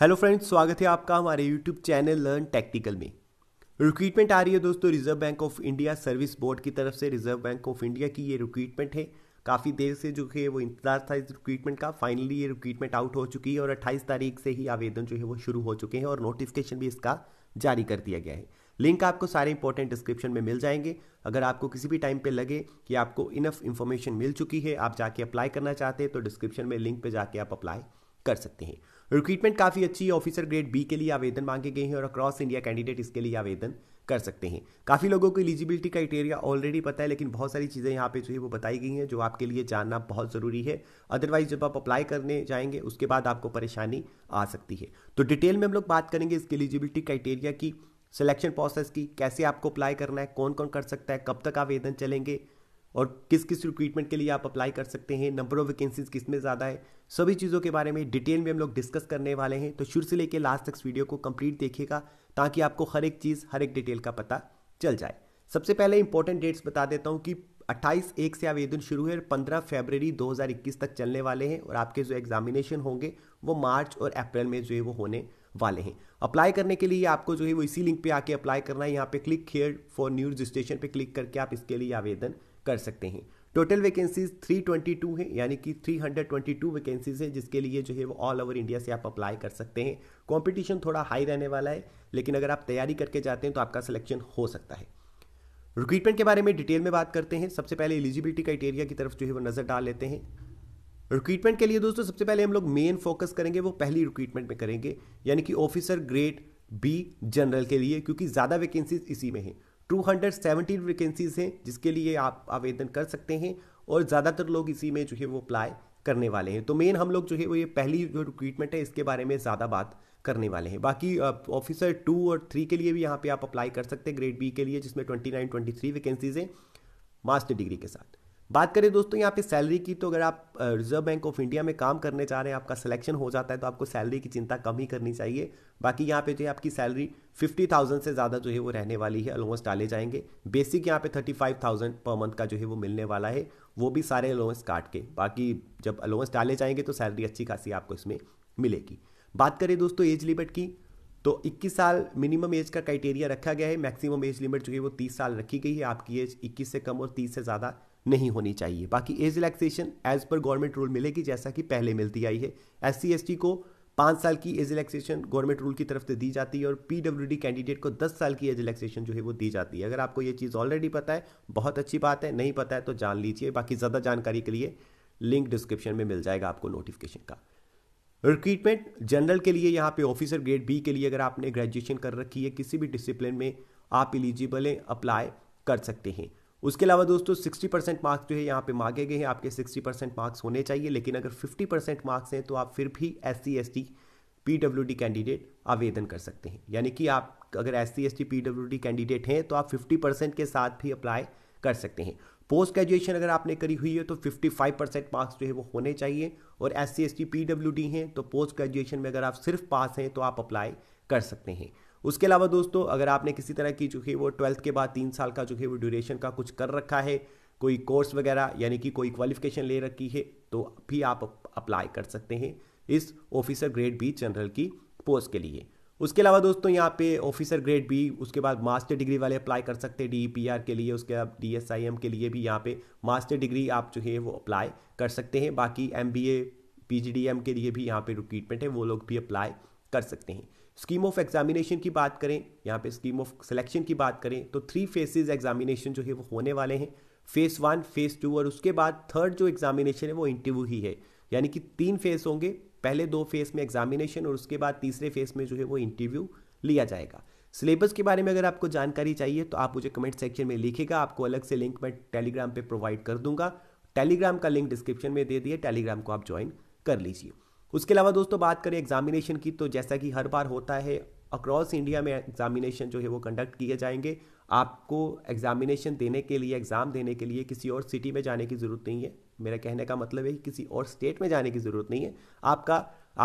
hello friends स्वागत है आपका हमारे यूट्यूब चैनल लर्न टेक्टिकल में रिक्रूटमेंट आ रही है दोस्तों Reserve Bank of India service board की तरफ से रिजर्व बैंक ऑफ इंडिया की ये रिक्रूटमेंट है काफ़ी देर से जो है वो इंतजार था इस रिक्रूटमेंट का फाइनली ये रिक्रूटमेंट आउट हो चुकी है और 28 तारीख से ही आवेदन जो है वो शुरू हो चुके हैं और नोटिफिकेशन भी इसका जारी कर दिया गया है लिंक आपको सारे इंपॉर्टेंट डिस्क्रिप्शन में मिल जाएंगे अगर आपको किसी भी टाइम पे लगे कि आपको इनफ इन्फॉर्मेशन मिल चुकी है आप जाके अप्लाई करना चाहते हैं तो डिस्क्रिप्शन में लिंक पे जाके आप अप्लाई कर सकते हैं रिक्रूटमेंट काफ़ी अच्छी है ऑफिसर ग्रेड बी के लिए आवेदन मांगे गए हैं और अक्रॉस इंडिया कैंडिडेट इसके लिए आवेदन कर सकते हैं काफ़ी लोगों को एलिजिबिलिटी क्राइटेरिया ऑलरेडी पता है लेकिन बहुत सारी चीज़ें यहाँ पे जो है वो बताई गई हैं जो आपके लिए जानना बहुत ज़रूरी है अदरवाइज जब आप अप्लाई करने जाएंगे उसके बाद आपको परेशानी आ सकती है तो डिटेल में हम लोग बात करेंगे इसके एलिजिबिलिटी क्राइटेरिया की सिलेक्शन प्रोसेस की कैसे आपको अप्लाई करना है कौन कौन कर सकता है कब तक आवेदन चलेंगे और किस किस रिक्रूटमेंट के लिए आप अप्लाई कर सकते हैं नंबर ऑफ वैकेंसीज किस में ज़्यादा है सभी चीज़ों के बारे में डिटेल में हम लोग डिस्कस करने वाले हैं तो शुरू से लेकर लास्ट तक वीडियो को कंप्लीट देखिएगा ताकि आपको हर एक चीज़ हर एक डिटेल का पता चल जाए सबसे पहले इंपॉर्टेंट डेट्स बता देता हूँ कि 28 एक से आवेदन शुरू है और 15 फरवरी 2021 तक चलने वाले हैं और आपके जो एग्जामिनेशन होंगे वो मार्च और अप्रैल में जो है वो होने वाले हैं अप्लाई करने के लिए आपको जो है वो इसी लिंक पे आके अप्लाई करना है यहाँ पे click here for new registration पे क्लिक करके आप इसके लिए आवेदन कर सकते हैं टोटल वैकेंसीज 322 हैं यानी कि 322 वैकेंसीज हैं जिसके लिए जो है वो ऑल ओवर इंडिया से आप अप्लाई कर सकते हैं कंपटीशन थोड़ा हाई रहने वाला है लेकिन अगर आप तैयारी करके जाते हैं तो आपका सिलेक्शन हो सकता है रिक्रूटमेंट के बारे में डिटेल में बात करते हैं सबसे पहले एलिजिबिलिटी क्राइटेरिया की तरफ जो है वो नज़र डाल लेते हैं रिक्रूटमेंट के लिए दोस्तों सबसे पहले हम लोग मेन फोकस करेंगे वो पहली रिक्रूटमेंट में करेंगे यानी कि ऑफिसर ग्रेड बी जनरल के लिए क्योंकि ज़्यादा वैकेंसीज इसी में हैं 217 वैकेंसीज हैं जिसके लिए आप आवेदन कर सकते हैं और ज़्यादातर लोग इसी में जो है वो अप्लाई करने वाले हैं तो मेन हम लोग जो है वो ये पहली जो रिक्रूटमेंट है इसके बारे में ज़्यादा बात करने वाले हैं बाकी ऑफिसर टू और थ्री के लिए भी यहाँ पे आप अप्लाई कर सकते हैं ग्रेड बी के लिए जिसमें twenty nine twenty three vacancies हैं मास्टर डिग्री के साथ बात करें दोस्तों यहाँ पे सैलरी की तो अगर आप रिजर्व बैंक ऑफ इंडिया में काम करने चाह रहे हैं आपका सिलेक्शन हो जाता है तो आपको सैलरी की चिंता कम ही करनी चाहिए बाकी यहाँ पे जो है आपकी सैलरी फिफ्टी थाउजेंड से ज़्यादा जो है वो रहने वाली है अलोवेंस डाले जाएंगे बेसिक यहाँ पे thirty five thousand per month का जो है वो मिलने वाला है वो भी सारे अलोवेंस काट के बाकी जब अलोवेंस डाले जाएंगे तो सैलरी अच्छी खासी आपको इसमें मिलेगी बात करें दोस्तों एज लिमिट की तो 21 साल मिनिमम एज का क्राइटेरिया रखा गया है मैक्सिमम एज लिमिट जो है वो 30 साल रखी गई है आपकी एज 21 से कम और 30 से ज़्यादा नहीं होनी चाहिए बाकी एज रिलैक्सेशन एज पर गवर्नमेंट रूल मिलेगी जैसा कि पहले मिलती आई है एस सी को पाँच साल की एज रिलैक्सेशन गवर्नमेंट रूल की तरफ से दी जाती है और पी कैंडिडेट को दस साल की एज रिलैक्सेशन जो है वो दी जाती है अगर आपको ये चीज़ ऑलरेडी पता है बहुत अच्छी बात है नहीं पता है तो जान लीजिए बाकी ज़्यादा जानकारी के लिए लिंक डिस्क्रिप्शन में मिल जाएगा आपको नोटिफिकेशन का रिक्रूटमेंट जनरल के लिए यहाँ पे ऑफिसर ग्रेड बी के लिए अगर आपने ग्रेजुएशन कर रखी है किसी भी डिसिप्लिन में आप एलिजिबल हैं अप्लाई कर सकते हैं उसके अलावा दोस्तों 60 परसेंट मार्क्स जो है यहाँ पे मांगे गए हैं आपके 60 परसेंट मार्क्स होने चाहिए लेकिन अगर 50 परसेंट मार्क्स हैं तो आप फिर भी S C S T P W D candidate आवेदन कर सकते हैं यानी कि आप अगर S C S T P W D candidate हैं तो आप फिफ्टी परसेंट के साथ भी अप्लाई कर सकते हैं पोस्ट ग्रेजुएशन अगर आपने करी हुई है तो 55 परसेंट मार्क्स जो है वो होने चाहिए और S C S T P W D हैं तो पोस्ट ग्रेजुएशन में अगर आप सिर्फ पास हैं तो आप अप्लाई कर सकते हैं उसके अलावा दोस्तों अगर आपने किसी तरह की जो है वो ट्वेल्थ के बाद तीन साल का जो है वो ड्यूरेशन का कुछ कर रखा है कोई कोर्स वगैरह यानी कि कोई क्वालिफिकेशन ले रखी है तो भी आप अप्लाई कर सकते हैं इस ऑफिसर ग्रेड बी जनरल की पोस्ट के लिए उसके अलावा दोस्तों यहाँ पे ऑफिसर ग्रेड भी उसके बाद मास्टर डिग्री वाले अप्लाई कर सकते हैं डी पी आर के लिए उसके बाद डी एस आई एम के लिए भी यहाँ पे मास्टर डिग्री आप जो है वो अप्लाई कर सकते हैं बाकी M B A P G D M के लिए भी यहाँ पे रिक्रूटमेंट है वो लोग भी अप्लाई कर सकते हैं स्कीम ऑफ एग्जामिनेशन की बात करें यहाँ पे स्कीम ऑफ सिलेक्शन की बात करें तो थ्री फेसेस एग्जामिनेशन जो है वो होने वाले हैं फेस वन फेस टू और उसके बाद थर्ड जो एग्जामिनेशन है वो इंटरव्यू ही है यानी कि तीन फेज होंगे पहले दो फेज में एग्जामिनेशन और उसके बाद तीसरे फेज में जो है वो इंटरव्यू लिया जाएगा सिलेबस के बारे में अगर आपको जानकारी चाहिए तो आप मुझे कमेंट सेक्शन में लिखेगा आपको अलग से लिंक मैं टेलीग्राम पर प्रोवाइड कर दूंगा टेलीग्राम का लिंक डिस्क्रिप्शन में दे दिया टेलीग्राम को आप ज्वाइन कर लीजिए उसके अलावा दोस्तों बात करें एग्जामिनेशन की तो जैसा कि हर बार होता है अक्रॉस इंडिया में एग्जामिनेशन जो है वो कंडक्ट किए जाएंगे आपको एग्जामिनेशन देने के लिए एग्ज़ाम देने के लिए किसी और सिटी में जाने की ज़रूरत नहीं है मेरा कहने का मतलब है कि किसी और स्टेट में जाने की ज़रूरत नहीं है आपका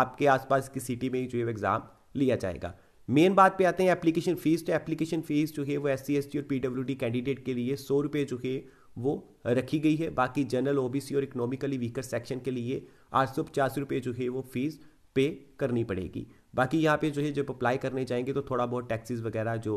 आपके आसपास की सिटी में ही जो है एग्ज़ाम लिया जाएगा मेन बात पे आते हैं एप्लीकेशन फ़ीस तो एप्लीकेशन फ़ीस जो है वो एस सी और पी कैंडिडेट के लिए सौ रुपये जो है वो रखी गई है बाकी जनरल ओ और इकोनॉमिकली वीकर सेक्शन के लिए आठ सौ पचास रुपये जो है वो फीस पे करनी पड़ेगी बाकी यहाँ पे जो है जब अप्लाई करने जाएंगे तो थोड़ा बहुत टैक्सीज वगैरह जो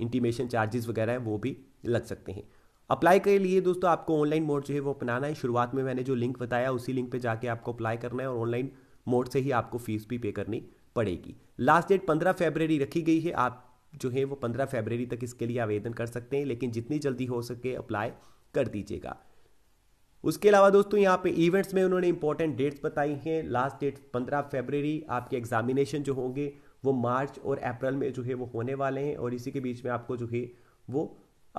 इंटीमेशन चार्जेस वगैरह हैं वो भी लग सकते हैं अप्लाई के लिए दोस्तों आपको ऑनलाइन मोड जो है वो अपनाना है शुरुआत में मैंने जो लिंक बताया उसी लिंक पे जाके आपको अप्लाई करना है और ऑनलाइन मोड से ही आपको फीस भी पे करनी पड़ेगी लास्ट डेट पंद्रह फेबररी रखी गई है आप जो है वो पंद्रह फेबररी तक इसके लिए आवेदन कर सकते हैं लेकिन जितनी जल्दी हो सके अप्लाई कर दीजिएगा उसके अलावा दोस्तों यहाँ पे इवेंट्स में उन्होंने इंपॉर्टेंट डेट्स बताई हैं लास्ट डेट पंद्रह फेबररी आपके एग्जामिनेशन जो होंगे वो मार्च और अप्रैल में जो है वो होने वाले हैं और इसी के बीच में आपको जो है वो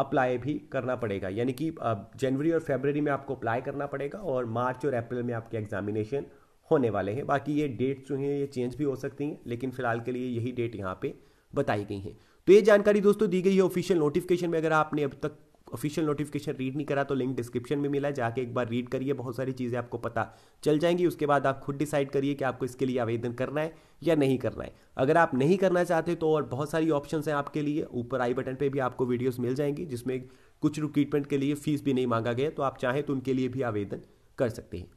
अप्लाई भी करना पड़ेगा यानी कि जनवरी और फेबररी में आपको अप्लाई करना पड़ेगा और मार्च और अप्रैल में आपके एग्जामिनेशन होने वाले हैं बाकी ये डेट्स जो हैं ये चेंज भी हो सकती हैं लेकिन फिलहाल के लिए यही डेट यहाँ पे बताई गई हैं तो ये जानकारी दोस्तों दी गई है ऑफिशियल नोटिफिकेशन में अगर आपने अब तक ऑफिशियल नोटिफिकेशन रीड नहीं करा तो लिंक डिस्क्रिप्शन में मिला जाके एक बार रीड करिए बहुत सारी चीज़ें आपको पता चल जाएंगी उसके बाद आप खुद डिसाइड करिए कि आपको इसके लिए आवेदन करना है या नहीं करना है अगर आप नहीं करना चाहते तो और बहुत सारी ऑप्शन हैं आपके लिए ऊपर आई बटन पर भी आपको वीडियोज़ मिल जाएंगी जिसमें कुछ रिक्रूटमेंट के लिए फीस भी नहीं मांगा गया तो आप चाहें तो उनके लिए भी आवेदन कर सकते हैं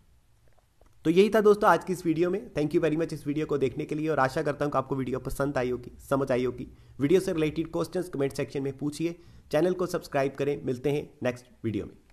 तो यही था दोस्तों आज की इस वीडियो में थैंक यू वेरी मच इस वीडियो को देखने के लिए और आशा करता हूँ कि आपको वीडियो पसंद आई होगी समझ आई होगी वीडियो से रिलेटेड क्वेश्चंस कमेंट सेक्शन में पूछिए चैनल को सब्सक्राइब करें मिलते हैं नेक्स्ट वीडियो में